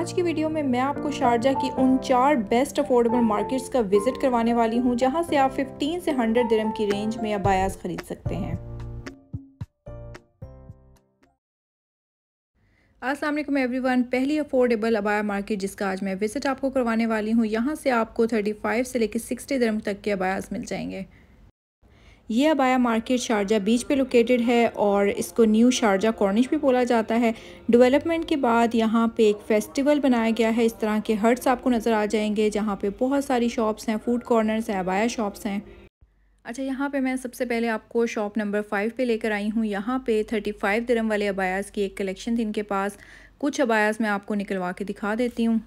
आज की वीडियो में मैं आपको शारजा की उन चार बेस्ट अफोर्डेबल मार्केट्स का विजिट करवाने वाली हूं जहां से आप 15 से 100 दिरम की रेंज में अबायास खरीद सकते हैं अस्सलाम वालेकुम एवरीवन पहली अफोर्डेबल अबाया मार्केट जिसका आज मैं विज़िट आपको करवाने वाली हूं यहां से आपको 35 से लेकर 60 दरम तक के अबायास मिल जाएंगे ये अबाया मार्केट शारजा बीच पे लोकेटेड है और इसको न्यू शारजा कॉर्निश भी बोला जाता है डेवलपमेंट के बाद यहाँ पे एक फेस्टिवल बनाया गया है इस तरह के हर्ट्स आपको नज़र आ जाएंगे जहाँ पे बहुत सारी शॉप्स हैं फूड कॉर्नर्स हैं अबाया शॉप्स हैं अच्छा यहाँ पे मैं सबसे पहले आपको शॉप नंबर फाइव पे लेकर आई हूँ यहाँ पे थर्टी फाइव दरम वाले अबायास की एक कलेक्शन थी इनके पास कुछ अबायास मैं आपको निकलवा के दिखा देती हूँ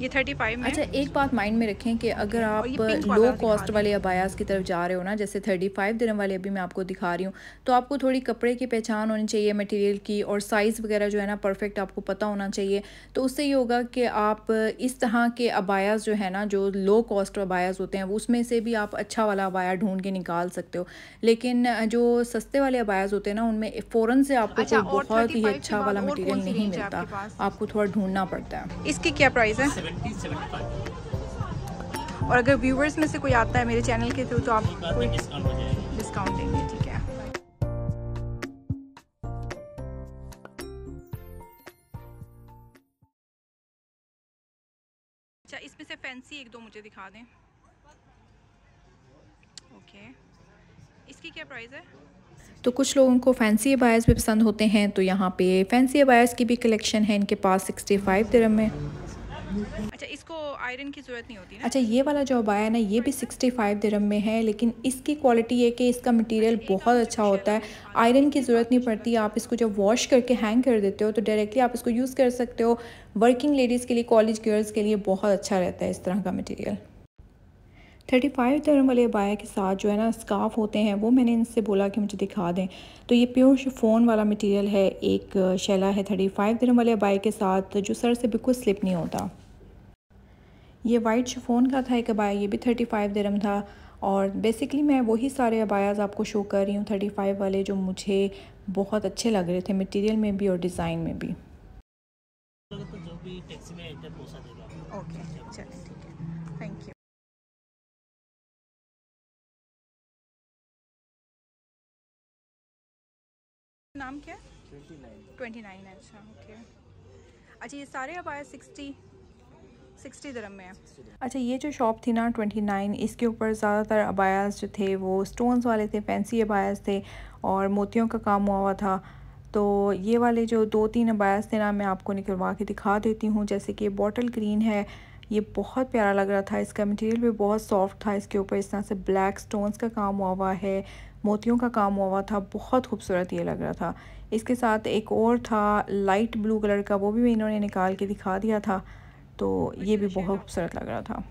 ये थर्टी फाइव अच्छा एक बात माइंड में रखें कि अगर आप लो कॉस्ट वाले अबायास की तरफ जा रहे हो ना जैसे थर्टी फाइव दिन वाले अभी मैं आपको दिखा रही हूँ तो आपको थोड़ी कपड़े की पहचान होनी चाहिए मटेरियल की और साइज़ वगैरह जो है ना परफेक्ट आपको पता होना चाहिए तो उससे ये होगा कि आप इस तरह के अबायास जो है ना जो लो कॉस्ट अबायास होते हैं उसमें से भी आप अच्छा वाला अबाया ढूंढ के निकाल सकते हो लेकिन जो सस्ते वाले अबायास होते हैं ना उनमें फ़ौरन से आपको अच्छा, बहुत ही अच्छा वाला मटीरियल नहीं मिलता आपको थोड़ा ढूंढना पड़ता है इसकी क्या प्राइस है और अगर व्यूवर्स में से कोई आता है मेरे चैनल के थ्रू तो आप डिस्काउंट देंगे ठीक है अच्छा इसमें से फैंसी एक दो मुझे दिखा दें ओके इसकी क्या प्राइस है तो कुछ लोगों को फैंसी अबायर्स भी पसंद होते हैं तो यहाँ पे फैंसी अबायर्स की भी कलेक्शन है इनके पास 65 फाइव में अच्छा इसको आयरन की ज़रूरत नहीं होती ना अच्छा ये वाला जो अबाया ना ये भी 65 दरम में है लेकिन इसकी क्वालिटी है कि इसका मटेरियल अच्छा, तो बहुत अच्छा होता है आयरन अच्छा, की ज़रूरत नहीं तो पड़ती आप इसको जब वॉश करके हैंग कर देते हो तो डायरेक्टली आप इसको यूज़ कर सकते हो वर्किंग लेडीज़ के लिए कॉलेज गर्ल्स के लिए बहुत अच्छा रहता है इस तरह का मटीरियल थर्टी फाइव धर्म वाले अबाया के साथ जो है ना स्काफ होते हैं वो मैंने इनसे बोला कि मुझे दिखा दें तो ये प्योर शिफोन वाला मटेरियल है एक शैला है थर्टी फाइव धर्म वाले अबाया के साथ जो सर से बिल्कुल स्लिप नहीं होता ये वाइट शफोन का था एक अबाया ये भी थर्टी फाइव दरम था और बेसिकली मैं वही सारे अबायाज़ आपको शो कर रही हूँ थर्टी फाइव वाले जो मुझे बहुत अच्छे लग रहे थे मटेरियल में भी और डिज़ाइन में भी है यू नाम क्या ट्वेंटी नाइन अच्छा ओके अच्छा ये सारे अबाया सिक्सटी सिक्सटी दरम में है अच्छा ये जो शॉप थी ना ट्वेंटी नाइन इसके ऊपर ज़्यादातर अबायास जो थे वो स्टोन्स वाले थे फैंसी अबायास थे और मोतियों का काम हुआ हुआ था तो ये वाले जो दो तीन अबायास थे ना मैं आपको निकलवा के दिखा देती हूँ जैसे कि बॉटल ग्रीन है ये बहुत प्यारा लग रहा था इसका मटेरियल भी बहुत सॉफ्ट था इसके ऊपर इस तरह से ब्लैक स्टोन्स का काम हुआ हुआ है मोतियों का काम हुआ हुआ था बहुत खूबसूरत ये लग रहा था इसके साथ एक और था लाइट ब्लू कलर का वो भी इन्होंने निकाल के दिखा दिया था तो ये भी बहुत खूबसूरत लग रहा था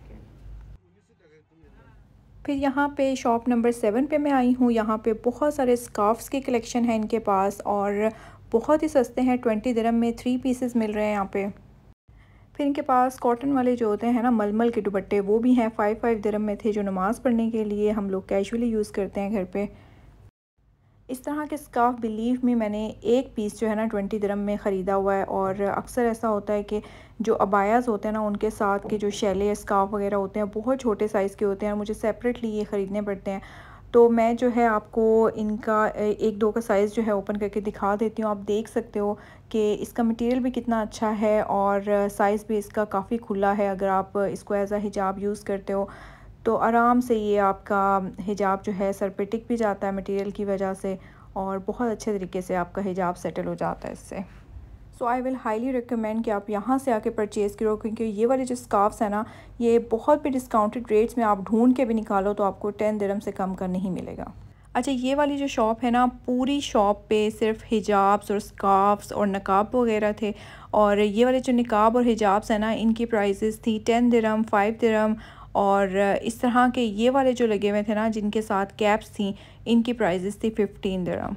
फिर यहाँ पे शॉप नंबर सेवन पे मैं आई हूँ यहाँ पे बहुत सारे स्काफ्स के कलेक्शन हैं इनके पास और बहुत ही सस्ते हैं ट्वेंटी दरम में थ्री पीसेस मिल रहे हैं यहाँ पे फिर इनके पास कॉटन वाले जो होते हैं ना मलमल के दुपट्टे वो भी हैं फ़ाइव फाइव दरम में थे जो नमाज़ पढ़ने के लिए हम लोग कैजुअली यूज़ करते हैं घर पर इस तरह के स्काफ बिलीव में मैंने एक पीस जो है ना ट्वेंटी दरम में ख़रीदा हुआ है और अक्सर ऐसा होता है कि जो अबायाज़ होते हैं ना उनके साथ के जो शैले स्काफ वगैरह होते हैं बहुत छोटे साइज़ के होते हैं मुझे सेपरेटली ये ख़रीदने पड़ते हैं तो मैं जो है आपको इनका एक दो का साइज़ जो है ओपन करके दिखा देती हूँ आप देख सकते हो कि इसका मटेरियल भी कितना अच्छा है और साइज़ भी इसका काफ़ी खुला है अगर आप इसको एज आ हिजाब यूज़ करते हो तो आराम से ये आपका हिजाब जो है सर पे टिक भी जाता है मटेरियल की वजह से और बहुत अच्छे तरीके से आपका हिजाब सेटल हो जाता है इससे so I will highly recommend कि आप यहाँ से आके परचेज़ करो क्योंकि ये वाले जो स्काफ्स हैं ना ये बहुत भी डिस्काउंटेड रेट्स में आप ढूंढ के भी निकालो तो आपको टेन दरम से कम का नहीं मिलेगा अच्छा ये वाली जो शॉप है ना पूरी शॉप पे सिर्फ हिजाब्स और स्काफ्स और नकाब वगैरह थे और ये वाले जो नकाब और हिजाब्स हैं ना इनकी प्राइजेस थी टेन दरम फाइव दरम और इस तरह के ये वाले जो लगे हुए थे ना जिनके साथ कैप्स थी इनकी प्राइजेस थी फिफ्टीन दरम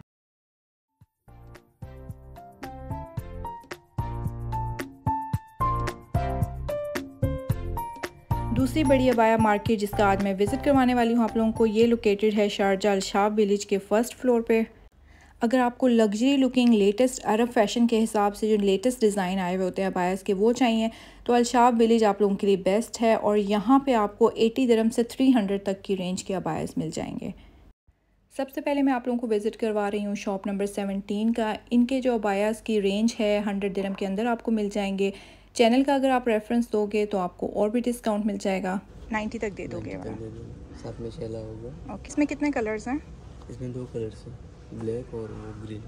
दूसरी बड़ी अबाया मार्केट जिसका आज मैं विज़िट करवाने वाली हूँ आप लोगों को ये लोकेटेड है शारजा शाह विलेज के फर्स्ट फ्लोर पे अगर आपको luxury looking latest Arab fashion के हिसाब से जो लेटेस्ट डिज़ाइन आए हुए होते हैं बायस के वो चाहिए तो अलशाब विलेज आप लोगों के लिए बेस्ट है और यहाँ पे आपको 80 दरम से 300 तक की रेंज के अबायस मिल जाएंगे सबसे पहले मैं आप लोगों को विज़िट करवा रही हूँ शॉप नंबर 17 का इनके जो अबायास की रेंज है हंड्रेड दरम के अंदर आपको मिल जाएंगे चैनल का अगर आप रेफरेंस दोगे तो आपको और भी डिस्काउंट मिल जाएगा नाइन्टी तक दे दोगे साथ में होगा ओके इसमें कितने कलर्स हैं इसमें दो कलर्स हैं ब्लैक और वो ग्रीन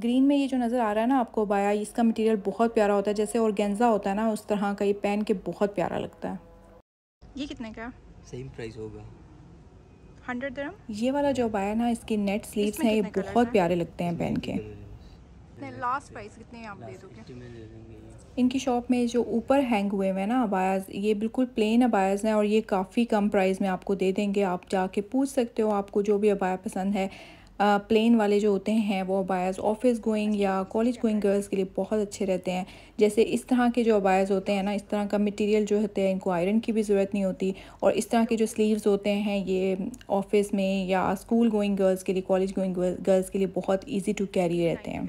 ग्रीन में ये जो नज़र आ रहा है ना आपको बाया इसका मटेरियल बहुत प्यारा होता है जैसे और गेंजा होता है ना उस तरह का ये पहन के बहुत प्यारा लगता है ये कितने का सेम प्राइस होगा हंड्रेड दरम ये वाला जो बाया ना इसके नेट स्लीव हैं ये बहुत है? प्यारे लगते हैं पहन के लास्ट प्राइस कितने आप दे दोगे इनकी शॉप में जो ऊपर हैंग हुए हैं ना अबायाज ये बिल्कुल प्लेन अबायाज हैं और ये काफ़ी कम प्राइस में आपको दे देंगे आप जाके पूछ सकते हो आपको जो भी अबाया पसंद है प्लेन वाले जो होते हैं वो अबायस ऑफिस गोइंग या कॉलेज गोइंग गर्ल्स के लिए बहुत अच्छे रहते हैं जैसे इस तरह के जो अबायस होते हैं ना इस तरह का मटेरियल जो होते हैं इनको आयरन की भी ज़रूरत नहीं होती और इस तरह के जो स्लीव्स होते हैं ये ऑफिस में या स्कूल गोइंग गर्ल्स के लिए कॉलेज गोइंग गर्ल्स के लिए बहुत ईजी टू कैरी रहते हैं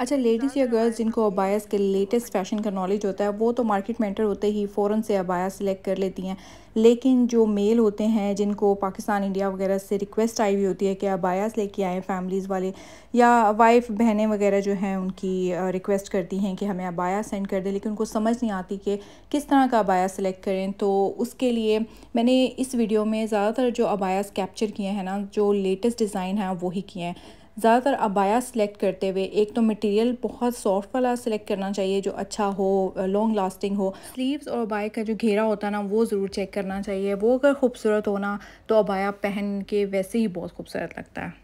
अच्छा लेडीज़ या गर्ल्स जिनको अबायास के लेटेस्ट फैशन का नॉलेज होता है वो तो मार्केट में एंटर होते ही फ़ौरन से अबाया सेलेक्ट कर लेती हैं लेकिन जो मेल होते हैं जिनको पाकिस्तान इंडिया वगैरह से रिक्वेस्ट आई हुई होती है कि अबायास लेके आएँ फैमिलीज़ वाले या वाइफ बहनें वगैरह जो हैं उनकी रिक्वेस्ट करती हैं कि हमें अबाया सेंड कर दें लेकिन उनको समझ नहीं आती कि किस तरह का अबाया सेलेक्ट करें तो उसके लिए मैंने इस वीडियो में ज़्यादातर जो अबायास कैप्चर किए हैं ना जो लेटेस्ट डिज़ाइन हैं वही किए हैं ज़्यादातर अबाया सेलेक्ट करते हुए एक तो मटेरियल बहुत सॉफ्ट वाला सेलेक्ट करना चाहिए जो अच्छा हो लॉन्ग लास्टिंग हो स्लीव्स और अबाया का जो घेरा होता है ना वो ज़रूर चेक करना चाहिए वो अगर खूबसूरत हो ना तो अबाया पहन के वैसे ही बहुत खूबसूरत लगता है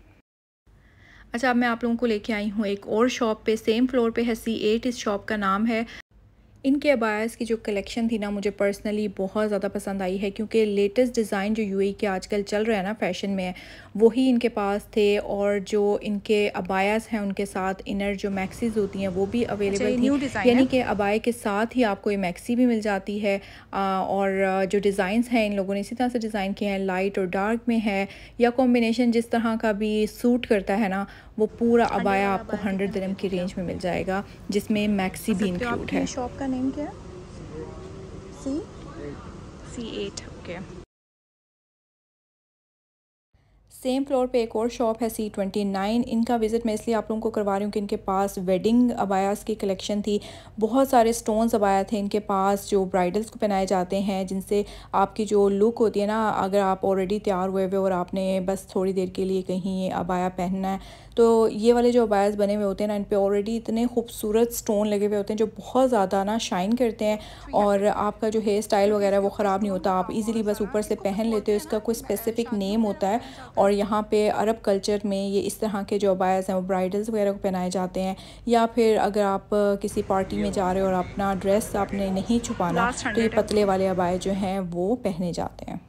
अच्छा अब मैं आप लोगों को लेके आई हूँ एक और शॉप पे सेम फ्लोर पे है सी एट इस शॉप का नाम है इनके अबायास की जो कलेक्शन थी ना मुझे पर्सनली बहुत ज़्यादा पसंद आई है क्योंकि लेटेस्ट डिज़ाइन जो यूएई के आजकल चल रहा है ना फैशन में वही इनके पास थे और जो इनके अबायास हैं उनके साथ इनर जो मैक्सीज होती हैं वो भी अवेलेबल अच्छा, थी यानी कि अबाए के साथ ही आपको ये मैक्सी भी मिल जाती है और जो डिज़ाइन हैं इन लोगों ने इसी तरह से डिज़ाइन किए हैं लाइट और डार्क में है या कॉम्बिनेशन जिस तरह का भी सूट करता है ना वो पूरा अबाया आपको हंड्रेड दरम की रेंज में मिल जाएगा जिसमें मैक्सी तो भी इंक्लूड है शॉप का नेम क्या है C C eight okay same floor पे एक और शॉप है सी ट्वेंटी नाइन इनका विज़िट मैं इसलिए आप लोगों को करवा रही हूँ कि इनके पास वेडिंग अबायास की कलेक्शन थी बहुत सारे स्टोन्स अबाया थे इनके पास जो ब्राइडल्स को पहनाए जाते हैं जिनसे आपकी जो लुक होती है ना अगर आप ऑलरेडी तैयार हुए हुए और आपने बस थोड़ी देर के लिए कहीं अबाया पहनना है तो ये वाले जो अबायास बने हुए होते हैं ना इन पर ऑलरेडी इतने खूबसूरत स्टोन लगे हुए होते हैं जो बहुत ज़्यादा ना शाइन करते हैं और आपका जो हेयर स्टाइल वगैरह वो ख़राब नहीं होता आप इजीली बस ऊपर से पहन लेते हो इसका कोई स्पेसिफिक नेम होता है और यहाँ पे अरब कल्चर में ये इस तरह के जो अबायास हैं वो ब्राइडल्स वगैरह को पहनाए जाते हैं या फिर अगर आप किसी पार्टी में जा रहे हो और अपना ड्रेस आपने नहीं छुपाना तो ये पतले वाले अबाए जो हैं वो पहने जाते हैं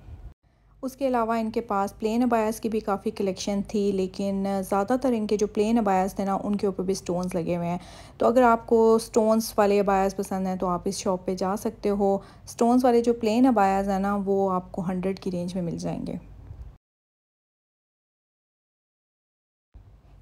उसके अलावा इनके पास प्लेन अबायास की भी काफ़ी कलेक्शन थी लेकिन ज़्यादातर इनके जो प्लेन अबायास थे ना उनके ऊपर भी स्टोन्स लगे हुए हैं तो अगर आपको स्टोन्स वाले अबायास पसंद हैं तो आप इस शॉप पे जा सकते हो स्टोन्स वाले जो प्लेन अबायास हैं ना वो आपको हंड्रेड की रेंज में मिल जाएंगे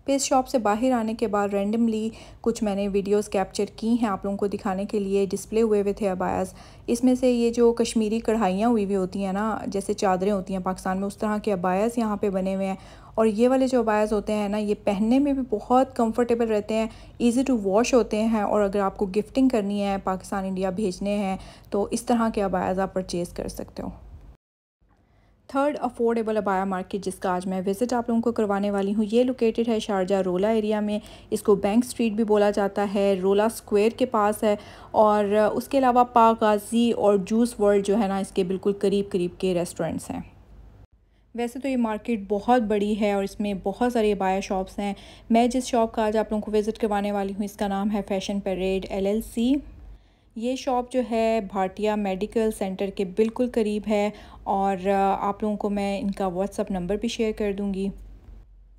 फिर शॉप से बाहर आने के बाद रैंडमली कुछ मैंने वीडियोस कैप्चर की हैं आप लोगों को दिखाने के लिए डिस्प्ले हुए हुए थे अबायस इसमें से ये जो कश्मीरी कढ़ाइयाँ हुई हुई होती हैं ना जैसे चादरें होती हैं पाकिस्तान में उस तरह के अबायस यहाँ पे बने हुए हैं और ये वाले जो अबायस होते हैं ना ये पहनने में भी बहुत कम्फर्टेबल रहते हैं ईजी टू वॉश होते हैं और अगर आपको गिफ्टिंग करनी है पाकिस्तान इंडिया भेजने हैं तो इस तरह के अबायास आप परचेज़ कर सकते हो थर्ड अफोर्डेबल अबाया मार्केट जिसका आज मैं विज़िट आप लोगों को करवाने वाली हूँ ये लोकेटेड है शारजा रोला एरिया में इसको बैंक स्ट्रीट भी बोला जाता है रोला स्क्वायर के पास है और उसके अलावा पागाजी और जूस वर्ल्ड जो है ना इसके बिल्कुल करीब करीब के रेस्टोरेंट्स हैं वैसे तो ये मार्केट बहुत बड़ी है और इसमें बहुत सारी बाया शॉप्स हैं मैं जिस शॉप का आज आप लोगों को विज़िट करवाने वाली हूँ इसका नाम है फैशन परेड एलएलसी ये शॉप जो है भाटिया मेडिकल सेंटर के बिल्कुल करीब है और आप लोगों को मैं इनका व्हाट्सअप नंबर भी शेयर कर दूँगी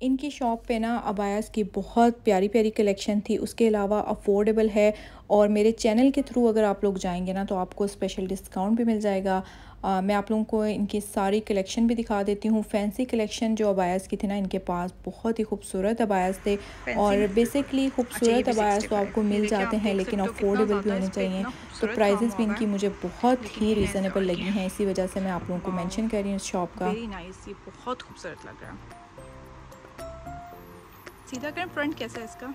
इनकी शॉप पे ना अबायास की बहुत प्यारी प्यारी कलेक्शन थी उसके अलावा अफोर्डेबल है और मेरे चैनल के थ्रू अगर आप लोग जाएंगे ना तो आपको स्पेशल डिस्काउंट भी मिल जाएगा आ, मैं आप लोगों को इनकी सारी कलेक्शन भी दिखा देती हूँ फैंसी कलेक्शन जो अबायास की थी ना इनके पास बहुत ही खूबसूरत अबायास थे और बेसिकली अच्छा, खूबसूरत अबायास तो आपको मिल जाते हैं लेकिन अफोर्डेबल भी होने चाहिए तो प्राइजेस भी इनकी मुझे बहुत ही रिजनेबल लगी हैं इसी वजह से मैं आप लोगों को मैंशन कर रही हूँ इस शॉप का बहुत खूबसूरत लग रहा है सीधा करें फ्रंट कैसा है इसका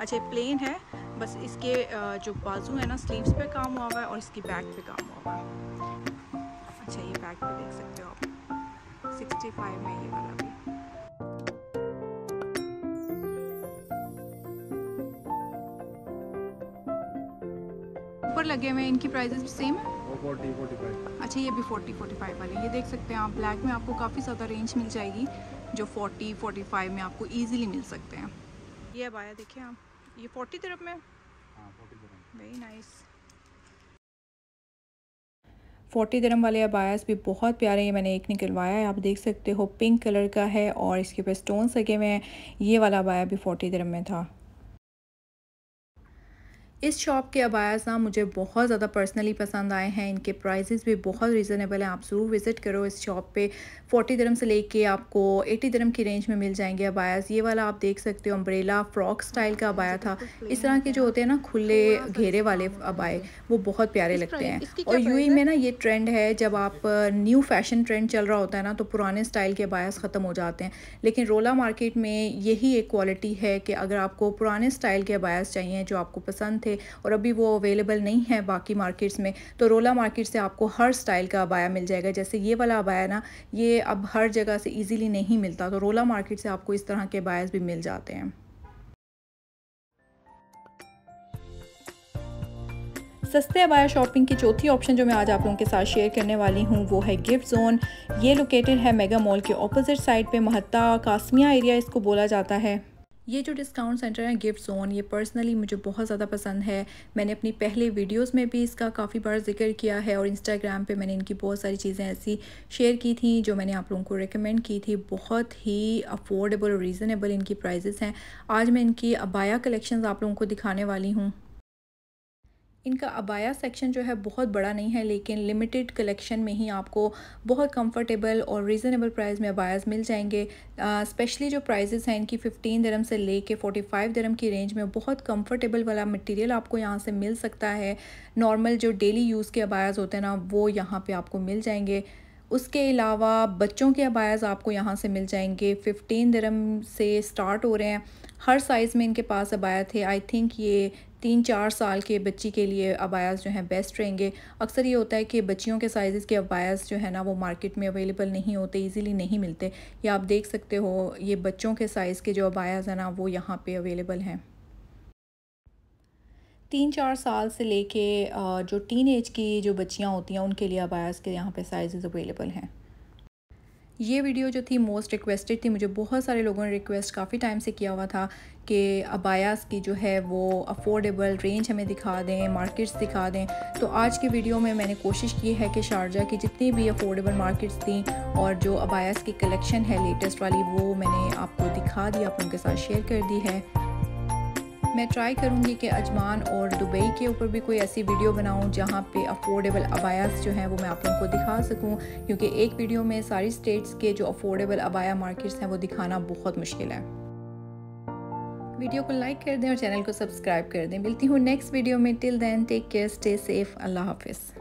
अच्छा प्लेन है बस इसके जो बाजू है ना स्लीव्स पे काम हुआ हुआ है और इसकी बैक पे काम हुआ हुआ है अच्छा ये बैक पे देख सकते हो आप 65 में ये वाला भी ऊपर लगे हुए इनकी प्राइजेस सेम है 40, 45. अच्छा ये भी 40 45 वाले ये देख सकते हैं आप ब्लैक में आपको काफ़ी ज़्यादा रेंज मिल जाएगी जो 40 45 में आपको ईजिली मिल सकते हैं ये अब आया देखें आप ये फोर्टी तरफ में वेरी हाँ, नाइस फोर्टी दरम वाले अबायास भी बहुत प्यारे हैं मैंने एक निकलवाया है आप देख सकते हो पिंक कलर का है और इसके ऊपर स्टोन्स लगे हुए हैं ये वाला अबाया भी फोर्टी दरम में था इस शॉप के अबायास ना मुझे बहुत ज़्यादा पर्सनली पसंद आए हैं इनके प्राइजेज़ भी बहुत रीज़नेबल हैं आप ज़रूर विज़िट करो इस शॉप पे 40 दरम से लेके आपको 80 दरम की रेंज में मिल जाएंगे अबायास ये वाला आप देख सकते हो अम्ब्रेला फ्रॉक स्टाइल का अबाया था इस तरह के जो होते हैं ना खुले घेरे वाले अबाए वो बहुत प्यारे लगते हैं और यू में ना ये ट्रेंड है जब आप न्यू फैशन ट्रेंड चल रहा होता है ना तो पुराने स्टाइल के अबायास ख़त्म हो जाते हैं लेकिन रोला मार्केट में यही एक क्वालिटी है कि अगर आपको पुराने स्टाइल के अबायास चाहिए जो आपको पसंद थे थे और अभी वो अवेलेबल नहीं है बाकी मार्केट्स में तो रोला मार्केट से आपको हर स्टाइल का अबाया मिल जाएगा जैसे ये वाला अबाया ना ये अब हर जगह से ईजिली नहीं मिलता तो रोला मार्केट से आपको इस तरह के अबायास भी मिल जाते हैं सस्ते अबाया शॉपिंग की चौथी ऑप्शन जो मैं आज आप लोगों के साथ शेयर करने वाली हूँ वो है गिफ्ट जोन ये लोकेटेड है मेगा मॉल के ऑपोजिट साइड पे महत्ता कासमिया एरिया इसको बोला जाता है ये जो डिस्काउंट सेंटर है गिफ्ट जोन ये पर्सनली मुझे बहुत ज़्यादा पसंद है मैंने अपनी पहले वीडियोस में भी इसका काफ़ी बार जिक्र किया है और इंस्टाग्राम पे मैंने इनकी बहुत सारी चीज़ें ऐसी शेयर की थी जो मैंने आप लोगों को रिकमेंड की थी बहुत ही अफोर्डेबल और रीज़नेबल इनकी प्राइजेस हैं आज मैं इनकी अबाया कलेक्शन आप लोगों को दिखाने वाली हूँ इनका अबाया सेक्शन जो है बहुत बड़ा नहीं है लेकिन लिमिटेड कलेक्शन में ही आपको बहुत कंफर्टेबल और रीज़नेबल प्राइस में अबायास मिल जाएंगे स्पेशली जो प्राइजेज़ हैं इनकी 15 दरम से ले कर फोर्टी दरम की रेंज में बहुत कंफर्टेबल वाला मटेरियल आपको यहाँ से मिल सकता है नॉर्मल जो डेली यूज़ के अबायास होते हैं ना वो यहाँ पर आपको मिल जाएंगे उसके अलावा बच्चों के अबायास आपको यहाँ से मिल जाएंगे फिफ्टीन दरम से स्टार्ट हो रहे हैं हर साइज़ में इनके पास अबाया थे आई थिंक ये तीन चार साल के बच्ची के लिए अबायास जो हैं बेस्ट रहेंगे अक्सर ये होता है कि बच्चियों के साइज़ के अबायास जो है ना वो मार्केट में अवेलेबल नहीं होते ईजिली नहीं मिलते या आप देख सकते हो ये बच्चों के साइज़ के जो अबायास हैं ना वो यहाँ पर अवेलेबल हैं तीन चार साल से लेके जो टीन एज की जो बच्चियाँ होती हैं उनके लिए अबायास के यहाँ पे साइज़ अवेलेबल हैं ये वीडियो जो थी मोस्ट रिक्वेस्टेड थी मुझे बहुत सारे लोगों ने रिक्वेस्ट काफ़ी टाइम से किया हुआ था कि अबायास की जो है वो अफोर्डेबल रेंज हमें दिखा दें मार्केट्स दिखा दें तो आज की वीडियो में मैंने कोशिश की है कि शारजा की जितनी भी अफोर्डेबल मार्केट्स थी और जो अबायास की कलेक्शन है लेटेस्ट वाली वो मैंने आपको दिखा दी आप उनके साथ शेयर कर दी है मैं ट्राई करूँगी कि अजमान और दुबई के ऊपर भी कोई ऐसी वीडियो बनाऊँ जहाँ पे अफोर्डेबल अबायास जो हैं वो मैं आप लोगों को दिखा सकूँ क्योंकि एक वीडियो में सारी स्टेट्स के जो अफोर्डेबल अबाया मार्केट्स हैं वो दिखाना बहुत मुश्किल है वीडियो को लाइक कर दें और चैनल को सब्सक्राइब कर दें मिलती हूँ नेक्स्ट वीडियो में till then take care stay safe अल्लाह हाफिज़